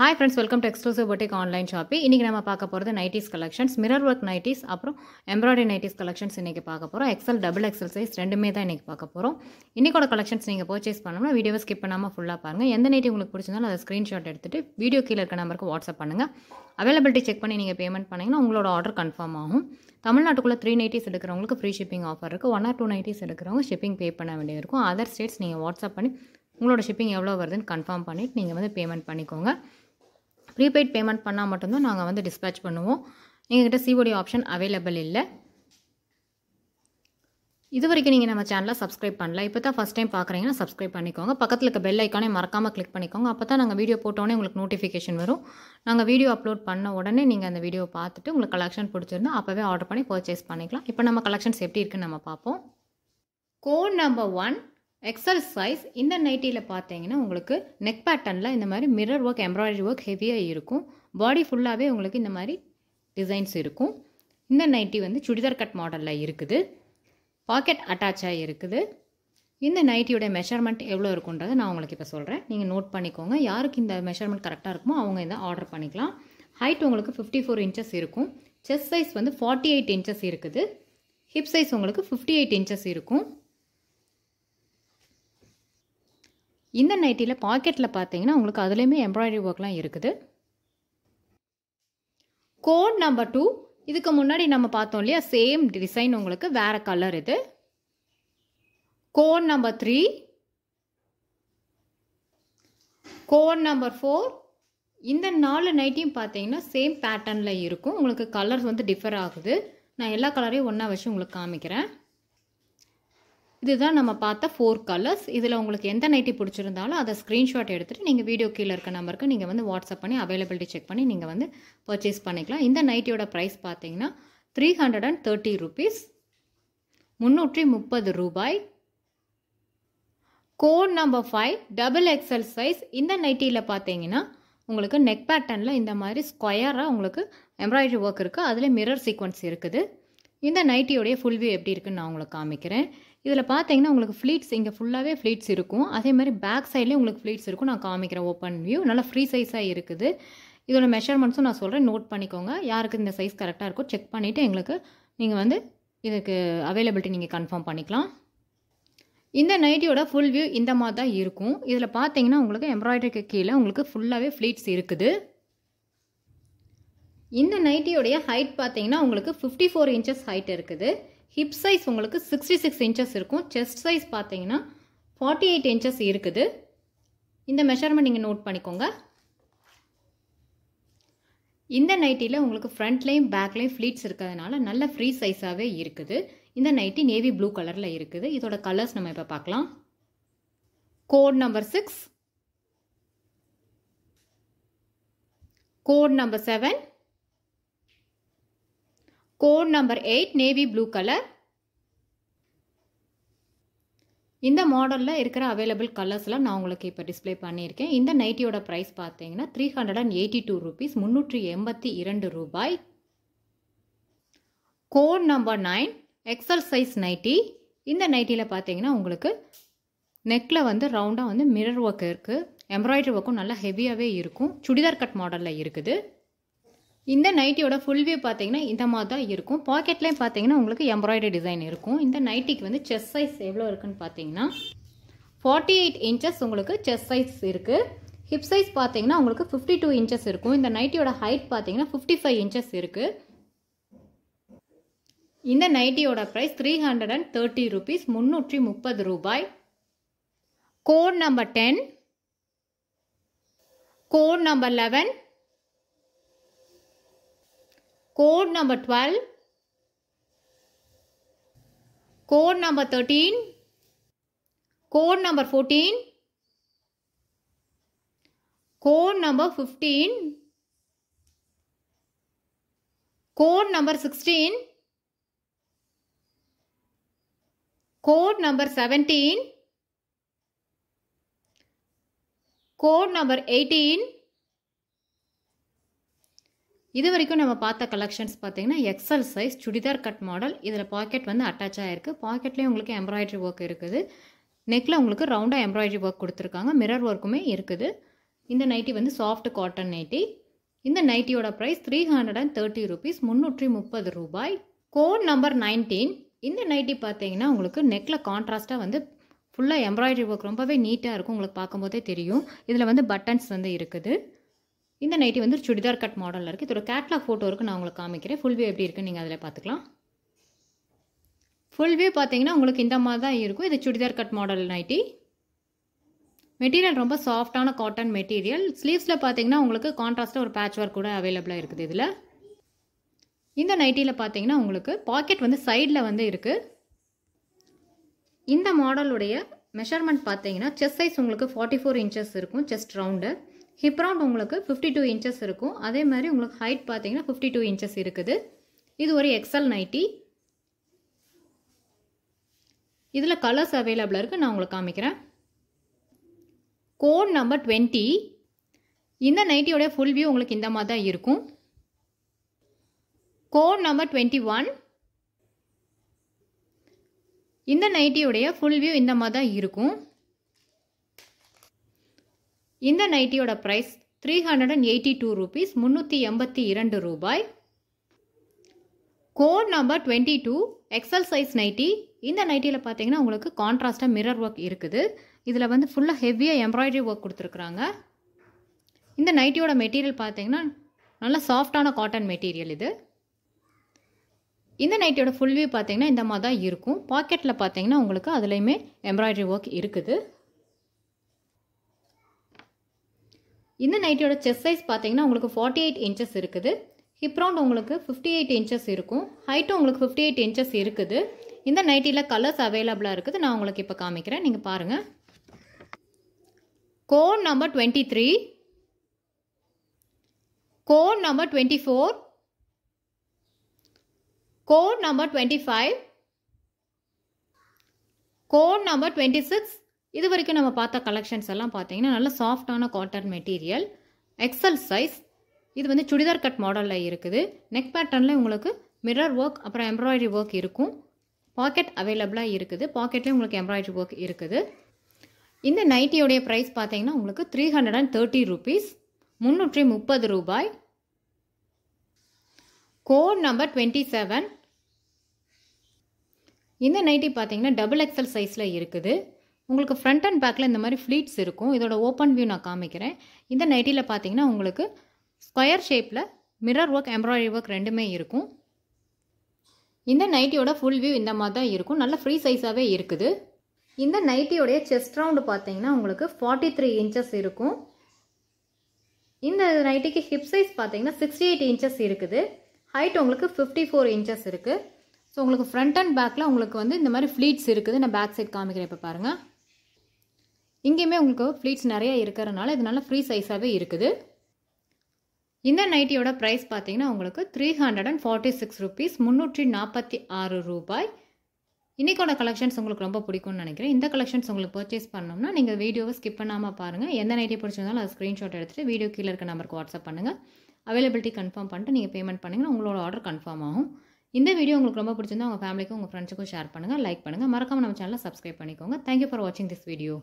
Hi friends welcome to exclusive boutique online shopping இன்றைக்கி நம்ம பார்க்க போகிறது nighties collections mirror work nighties அப்புறம் எம்ப்ராய்டரி நைட்டிஸ் கலெக்ஷன்ஸ் இன்றைக்கி பார்க்க போகிறோம் எக்ஸல் டபுள் எக்ஸல் சைஸ் ரெண்டுமே தான் இன்றைக்கி பார்க்க போகிறோம் இன்றைக்கோட கலெக்ஷன்ஸ் நீங்கள் பர்ச்சேஸ் பண்ணணும்னா வீடியோவை ஸ்கிப் பண்ணாமல் ஃபுல்லாக பாருங்கள் எந்த நைட்டி உங்களுக்கு பிடிச்சிருந்தாலும் அதை ஸ்க்ரீன்ஷாட் எடுத்துகிட்டு வீடியோ கீழே இருக்க நம்பருக்கு வாட்ஸ்அப் பண்ணுங்கள் அவைலபிலிட்டி செக் பண்ணி நீங்கள் பேமெண்ட் பண்ணிங்கன்னா உங்களோட ஆர்டர் கன்ஃபார்ம் ஆகும் தமிழ்நாட்டுக்குள்ளே த்ரீ நைட்டிஸ் எடுக்கிறவங்களுக்கு ஃப்ரீ ஷிப்பிங் ஆஃபர் இருக்குது ஒன் ஆர் டூ நைட்டிஸ் எடுக்கிறவங்க ஷிப்பிங் பே பண்ண வேண்டியிருக்கும் அதர் ஸ்டேட்ஸ் நீங்கள் வாட்ஸ்அப் பண்ணி உங்களோட ஷிப்பிங் எவ்வளோ வருதுன்னு கன்ஃபார்ம் பண்ணிவிட்டு நீங்கள் வந்து பேமெண்ட் பண்ணிக்கோங்க ப்ரீபெய்ட் பேமெண்ட் பண்ணால் மட்டும்தான் நாங்கள் வந்து டிஸ்பேச் பண்ணுவோம் கிட்ட சிஓடி ஆப்ஷன் அவைலபிள் இல்லை இது வரைக்கும் நீங்கள் நம்ம சேனலை சப்ஸ்கிரைப் பண்ணல இப்போ தான் ஃபஸ்ட் டைம் பார்க்குறீங்கன்னா சப்ஸ்கிரைப் பண்ணிக்கோங்க பக்கத்தில் இருக்க பெல் ஐக்கானே மறக்காமல் கிளிக் பண்ணிக்கோங்க அப்போ தான் நாங்கள் வீடியோ போட்டோடனே உங்களுக்கு நோட்டிஃபிகேஷன் வரும் நாங்கள் வீடியோ அப்லோட் பண்ண உடனே நீங்கள் அந்த வீடியோ பார்த்துட்டு உங்களுக்கு கலெக்ஷன் பிடிச்சிருந்தா அப்போவே ஆர்டர் பண்ணி பர்ச்சேஸ் பண்ணிக்கலாம் இப்போ நம்ம கலெக்ஷன்ஸ் எப்படி இருக்குன்னு நம்ம பார்ப்போம் கோட் நம்பர் ஒன் எக்ஸசைஸ் இந்த நைட்டியில் பார்த்தீங்கன்னா உங்களுக்கு நெக் பேட்டர்னில் இந்த மாதிரி மிரர் ஒர்க் எம்ப்ராய்டரி ஒர்க் ஹெவியாக இருக்கும் பாடி ஃபுல்லாகவே உங்களுக்கு இந்த மாதிரி டிசைன்ஸ் இருக்கும் இந்த நைட்டி வந்து சுடிதார் கட் மாடலில் இருக்குது பாக்கெட் அட்டாச்சாக இருக்குது இந்த நைட்டியோட மெஷர்மெண்ட் எவ்வளோ இருக்குன்றதை நான் உங்களுக்கு இப்போ சொல்கிறேன் நீங்கள் நோட் பண்ணிக்கோங்க யாருக்கு இந்த மெஷர்மெண்ட் கரெக்டாக இருக்குமோ அவங்க இதை ஆர்டர் பண்ணிக்கலாம் ஹைட் உங்களுக்கு ஃபிஃப்டி ஃபோர் இன்ச்சஸ் இருக்கும் செஸ் சைஸ் வந்து ஃபார்ட்டி எயிட் இன்ச்சஸ் இருக்குது ஹிப் சைஸ் உங்களுக்கு ஃபிஃப்டி எயிட் இன்ச்சஸ் இருக்கும் இந்த நைட்டியில் பாக்கெட்டில் பார்த்தீங்கன்னா உங்களுக்கு அதுலேயுமே எம்ப்ராய்டரி ஒர்க்லாம் இருக்குது கோட் நம்பர் டூ இதுக்கு முன்னாடி நம்ம பார்த்தோம் இல்லையா சேம் டிசைன் உங்களுக்கு வேறு கலர் இது code number three code number four இந்த நாலு நைட்டியும் பார்த்தீங்கன்னா சேம் பேட்டர்னில் இருக்கும் உங்களுக்கு கலர்ஸ் வந்து டிஃபர் ஆகுது நான் எல்லா கலரையும் ஒன்றா வச்சு உங்களுக்கு காமிக்கிறேன் இதுதான் நம்ம பார்த்த ஃபோர் கலர்ஸ் இதில் உங்களுக்கு எந்த நைட்டி பிடிச்சிருந்தாலும் அதை ஸ்க்ரீன்ஷாட் எடுத்துகிட்டு நீங்கள் வீடியோ கீழே இருக்க நம்பருக்கு நீங்கள் வந்து வாட்ஸ்அப் பண்ணி அவைலபிலிட்டி செக் பண்ணி நீங்கள் வந்து பர்ச்சேஸ் பண்ணிக்கலாம் இந்த நைட்டியோட ப்ரைஸ் பார்த்தீங்கன்னா three hundred and thirty rupees முந்நூற்றி முப்பது ரூபாய் code number five double XL size இந்த நைட்டியில் பார்த்தீங்கன்னா உங்களுக்கு நெக் பேட்டர்னில் இந்த மாதிரி ஸ்கொயராக உங்களுக்கு எம்ப்ராய்டரி ஒர்க் இருக்குது அதில் மிரர் சீக்வன்ஸ் இருக்குது இந்த நைட்டியோடைய ஃபுல் வியூ எப்படி இருக்குன்னு நான் உங்களுக்கு காமிக்கிறேன் இதில் பார்த்தீங்கன்னா உங்களுக்கு ஃப்ளீட்ஸ் இங்கே ஃபுல்லாகவே ஃப்ளீட்ஸ் இருக்கும் அதே மாதிரி பேக் சைட்லேயும் உங்களுக்கு ஃப்ளீட்ஸ் இருக்கும் நான் காமிக்கிறேன் ஓப்பன் வியூ நல்லா ஃப்ரீ சைஸாக இருக்குது இதோட மெஷர்மெண்ட்ஸும் நான் சொல்கிறேன் நோட் பண்ணிக்கோங்க யாருக்கு இந்த சைஸ் கரெக்டாக இருக்கோ செக் பண்ணிவிட்டு எங்களுக்கு நீங்கள் வந்து இதுக்கு அவைலபிலிட்டி நீங்கள் கன்ஃபார்ம் பண்ணிக்கலாம் இந்த நைட்டியோட ஃபுல் வியூ இந்த மாதிரி தான் இருக்கும் இதில் பார்த்தீங்கன்னா உங்களுக்கு எம்ப்ராய்டரிக்கு கீழே உங்களுக்கு ஃபுல்லாகவே ஃப்ளீட்ஸ் இருக்குது இந்த நைட்டியோடைய ஹைட் பார்த்தீங்கன்னா உங்களுக்கு ஃபிஃப்டி ஃபோர் இன்ச்சஸ் ஹைட் இருக்குது ஹிப் சைஸ் உங்களுக்கு சிக்ஸ்டி சிக்ஸ் இன்ச்சஸ் இருக்கும் செஸ்ட் சைஸ் பார்த்தீங்கன்னா ஃபார்ட்டி எயிட் இன்ச்சஸ் இருக்குது இந்த மெஷர்மெண்ட் நீங்கள் நோட் பண்ணிக்கோங்க இந்த நைட்டியில் உங்களுக்கு ஃப்ரண்ட்லேயும் பேக்லேயும் ஃப்ளீட்ஸ் இருக்கிறதுனால நல்ல ஃப்ரீ சைஸாகவே இருக்குது இந்த நைட்டி நேவி ப்ளூ கலரில் இருக்குது இதோட கலர்ஸ் நம்ம இப்போ பார்க்கலாம் code number six code number seven code number eight navy blue colour இந்த மாடலில் இருக்கிற அவைலபிள் கலர்ஸ்லாம் நான் உங்களுக்கு இப்போ டிஸ்பிளே பண்ணியிருக்கேன் இந்த நைட்டியோட ப்ரைஸ் பார்த்தீங்கன்னா three hundred and eighty two rupees முந்நூற்றி எண்பத்தி இரண்டு ரூபாய் code number nine XL size nighty இந்த நைட்டியில் பார்த்தீங்கன்னா உங்களுக்கு நெக்கில் வந்து ரவுண்டாக வந்து மிரர் ஒர்க் இருக்குது எம்ப்ராய்டரி ஒர்க்கும் நல்லா ஹெவியாகவே இருக்கும் சுடிதார் கட் மாடலில் இருக்குது இந்த நைட்டியோட ஃபுல் வியூ பார்த்தீங்கன்னா இந்த மாதிரி தான் இருக்கும் பாக்கெட்லேயும் பார்த்தீங்கன்னா உங்களுக்கு எம்ப்ராய்டரி டிசைன் இருக்கும் இந்த நைட்டிக்கு வந்து செஸ் சைஸ் எவ்வளோ இருக்குன்னு பார்த்தீங்கன்னா ஃபார்ட்டி எயிட் இன்ச்சஸ் உங்களுக்கு செஸ் சைஸ் இருக்குது ஹிப் சைஸ் பார்த்தீங்கன்னா உங்களுக்கு ஃபிஃப்டி டூ இன்ச்சஸ் இருக்கும் இந்த நைட்டியோட ஹைட் பார்த்தீங்கன்னா ஃபிஃப்டி ஃபைவ் இன்ச்சஸ் இருக்குது இந்த நைட்டியோட price three hundred and thirty rupees முந்நூற்றி முப்பது ரூபாய் code number ten code number eleven Code number 12. Code number 13. Code number 14. Code number 15. Code number 16. Code number 17. Code number 18. இது வரைக்கும் நம்ம பார்த்த கலெக்ஷன்ஸ் பார்த்தீங்கன்னா XL size churidar cut model இதில் pocket வந்து அட்டாச் ஆகிருக்கு பாக்கெட்லேயும் உங்களுக்கு எம்ப்ராய்டரி ஒர்க் இருக்குது நெக்கில் உங்களுக்கு ரவுண்டாக எம்ப்ராய்டரி ஒர்க் கொடுத்துருக்காங்க மிரர் ஒர்க்குமே இருக்குது இந்த நைட்டி வந்து சாஃப்ட் காட்டன் நைட்டி இந்த நைட்டியோட price three hundred and thirty rupees முந்நூற்றி முப்பது ரூபாய் கோன் நம்பர் நைன்டீன் இந்த நைட்டி பார்த்தீங்கன்னா உங்களுக்கு நெக்கில் கான்ட்ராஸ்ட்டாக வந்து ஃபுல்லாக எம்ப்ராய்டரி ஒர்க் ரொம்பவே நீட்டாக இருக்கும் உங்களுக்கு பார்க்கும்போதே தெரியும் இதில் வந்து பட்டன்ஸ் வந்து இருக்குது இந்த நைட்டி வந்து சுடிதார் கட் மாடலில் இருக்குது இதோட கேட்லாக் ஃபோட்டோ இருக்குது நான் உங்களுக்கு காமிக்கிறேன் ஃபுல் வியூ எப்படி இருக்குன்னு நீங்கள் அதில் பார்த்துக்கலாம் ஃபுல் வியூ பார்த்தீங்கன்னா உங்களுக்கு இந்த மாதிரி தான் இருக்கும் இது churidar cut model nighty material ரொம்ப சாஃப்டான காட்டன் மெட்டீரியல் ஸ்லீவ்ஸில் பார்த்தீங்கன்னா உங்களுக்கு கான்ட்ராஸ்ட்டாக ஒரு பேட்ச் ஒர்க் கூட அவைலபிளாக இருக்குது இதில் இந்த நைட்டியில் பார்த்தீங்கன்னா உங்களுக்கு பாக்கெட் வந்து சைடில் வந்து இருக்குது இந்த மாடலுடைய மெஷர்மெண்ட் பார்த்தீங்கன்னா செஸ் சைஸ் உங்களுக்கு ஃபார்ட்டி ஃபோர் இன்ச்சஸ் இருக்கும் செஸ்ட் ரவுண்டு ஹிப் ரவுண்ட் உங்களுக்கு ஃபிஃப்டி டூ இன்ச்சஸ் இருக்கும் அதே மாதிரி உங்களுக்கு ஹைட் பார்த்தீங்கன்னா ஃபிஃப்டி டூ இன்ச்சஸ் இருக்குது இது ஒரு எக்ஸல் நைட்டி இதில் கலர்ஸ் அவைலபிளாக இருக்குது நான் உங்களுக்கு காமிக்கிறேன் கோட் நம்பர் டுவெண்ட்டி இந்த நைட்டியோடைய ஃபுல் வியூ உங்களுக்கு இந்த மாதிரி தான் இருக்கும் கோட் நம்பர் டுவெண்ட்டி ஒன் இந்த நைட்டியுடைய ஃபுல் வியூ இந்த மாதிரி தான் இருக்கும் இந்த நைட்டியோட price three hundred and eighty two rupees முந்நூற்றி எண்பத்தி இரண்டு ரூபாய் code number twenty two XL size nighty இந்த நைட்டியில் பார்த்தீங்கன்னா உங்களுக்கு கான்ட்ராஸ்ட்டாக மிரர் ஒர்க் இருக்குது இதில் வந்து ஃபுல்லாக ஹெவியாக எம்ப்ராய்டரி ஒர்க் கொடுத்துருக்குறாங்க இந்த நைட்டியோட மெட்டீரியல் பார்த்தீங்கன்னா நல்லா சாஃப்டான காட்டன் மெட்டீரியல் இது இந்த நைட்டியோட ஃபுல் வியூ பார்த்தீங்கன்னா இந்த மாதிரி தான் இருக்கும் பாக்கெட்டில் பார்த்தீங்கன்னா உங்களுக்கு அதுலேயுமே எம்ப்ராய்டரி ஒர்க் இருக்குது இந்த நைட்டியோட செஸ் சைஸ் பார்த்தீங்கன்னா உங்களுக்கு ஃபார்ட்டி எயிட் இன்ச்சஸ் இருக்குது ஹிப் ரவுண்ட் உங்களுக்கு ஃபிஃப்டி எயிட் இன்ச்சஸ் இருக்கும் ஹைட்டும் உங்களுக்கு ஃபிஃப்டி எயிட் இன்ச்சஸ் இருக்குது இந்த நைட்டியில் கலர்ஸ் அவைலபிளாக இருக்குது நான் உங்களுக்கு இப்போ காமிக்கிறேன் நீங்கள் பாருங்கள் code number twenty three code number twenty four code number twenty five code number twenty six இது வரைக்கும் நம்ம பார்த்த கலெக்ஷன்ஸ் எல்லாம் பார்த்தீங்கன்னா நல்ல சாஃப்டான காட்டன் மெட்டீரியல் எக்ஸல் சைஸ் இது வந்து சுடிதார் கட் மாடலில் இருக்குது நெக் பேட்டர்னில் உங்களுக்கு மிரர் ஒர்க் அப்புறம் எம்ப்ராய்டரி ஒர்க் இருக்கும் பாக்கெட் அவைலபிளாக இருக்குது பாக்கெட்லேயும் உங்களுக்கு எம்ப்ராய்டரி ஒர்க் இருக்குது இந்த நைட்டியோடைய ப்ரைஸ் பார்த்தீங்கன்னா உங்களுக்கு three hundred and thirty rupees முந்நூற்றி முப்பது ரூபாய் கோட் நம்பர் டுவெண்ட்டி செவன் இந்த நைட்டி பார்த்தீங்கன்னா டபுள் எக்ஸல் சைஸில் இருக்குது உங்களுக்கு ஃப்ரண்ட் அண்ட் பேக்கில் இந்த மாதிரி ஃப்ளீட்ஸ் இருக்கும் இதோட ஓப்பன் வியூ நான் காமிக்கிறேன் இந்த நைட்டியில் பார்த்தீங்கன்னா உங்களுக்கு ஸ்கொயர் ஷேப்பில் மிரர் ஒர்க் எம்ப்ராய்டரி ஒர்க் ரெண்டுமே இருக்கும் இந்த நைட்டியோட ஃபுல் வியூ இந்த மாதிரி தான் இருக்கும் நல்ல ஃப்ரீ சைஸாகவே இருக்குது இந்த நைட்டியோடைய செஸ்ட் ரவுண்டு பார்த்தீங்கன்னா உங்களுக்கு ஃபார்ட்டி த்ரீ இன்ச்சஸ் இருக்கும் இந்த நைட்டிக்கு ஹிப் சைஸ் பார்த்தீங்கன்னா சிக்ஸ்டி எயிட் இன்ச்சஸ் இருக்குது ஹைட் உங்களுக்கு ஃபிஃப்டி ஃபோர் இன்ச்சஸ் இருக்குது ஸோ உங்களுக்கு ஃப்ரண்ட் அண்ட் பேக்கில் உங்களுக்கு வந்து இந்த மாதிரி ஃப்ளீட்ஸ் இருக்குது நான் பேக் சைட் காமிக்கிறேன் இப்போ பாருங்கள் இங்கேயுமே உங்களுக்கு ஃப்ளீட்ஸ் நிறைய இருக்கிறனால இது நல்லா ஃப்ரீ சைஸாகவே இருக்குது இந்த நைட்டியோட ப்ரைஸ் பார்த்தீங்கன்னா உங்களுக்கு three hundred and forty six rupees முந்நூற்றி நாற்பத்தி ஆறு ரூபாய் இன்றைக்கோட கலெக்ஷன்ஸ் உங்களுக்கு ரொம்ப பிடிக்கும்னு நினைக்கிறேன் இந்த கலெக்ஷன்ஸ் உங்களுக்கு பர்ச்சேஸ் பண்ணோம்னா நீங்கள் வீடியோவை ஸ்கிப் பண்ணாமல் பாருங்கள் எந்த நைட்டியை பிடிச்சிருந்தாலும் அது ஸ்க்ரீன்ஷாட் எடுத்துகிட்டு வீடியோ கீழே இருக்க நம்பருக்கு வாட்ஸ்அப் பண்ணுங்கள் அவைலபிலிட்டி கன்ஃபார்ம் பண்ணிட்டு நீங்கள் பேமெண்ட் பண்ணிங்கன்னா உங்களோட ஆர்டர் கன்ஃபார்ம் ஆகும் இந்த வீடியோ உங்களுக்கு ரொம்ப பிடிச்சிருந்தா உங்கள் ஃபேமிலிக்கும் உங்கள் ஃப்ரெண்ட்ஸுக்கும் ஷேர் பண்ணுங்கள் லைக் பண்ணுங்கள் மறக்காமல் நம்ம சேனலில் சப்ஸ்கிரைப் பண்ணிக்கோங்க தேங்க்யூ ஃபார் வாட்சிங் திஸ் வீடியோ